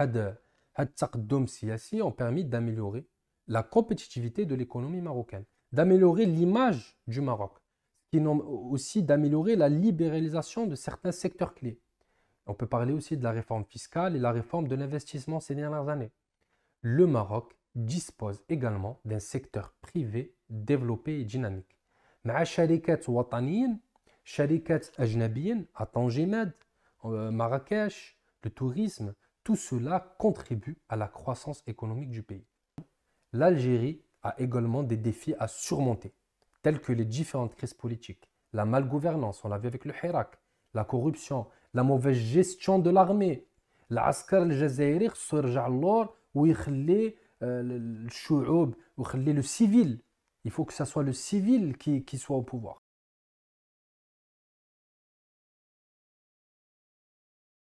had هاد ont permis d'améliorer la compétitivité de l'économie marocaine, d'améliorer l'image du Maroc, qui aussi d'améliorer la libéralisation de certains secteurs clés. On peut parler aussi de la réforme fiscale et la réforme de l'investissement ces dernières années. Le Maroc dispose également d'un secteur privé développé et dynamique. مع شركات وطنيين شركات أجنبيين Med, Marrakech, le tourisme tout cela contribue à la croissance économique du pays. L'Algérie a également des défis à surmonter, tels que les différentes crises politiques, la malgouvernance, on l'a vu avec le Hirak, la corruption, la mauvaise gestion de l'armée. L'Askar al خصو للور ويخلي il ويخلي euh, le civil. Il faut que ce soit le civil qui soit au pouvoir.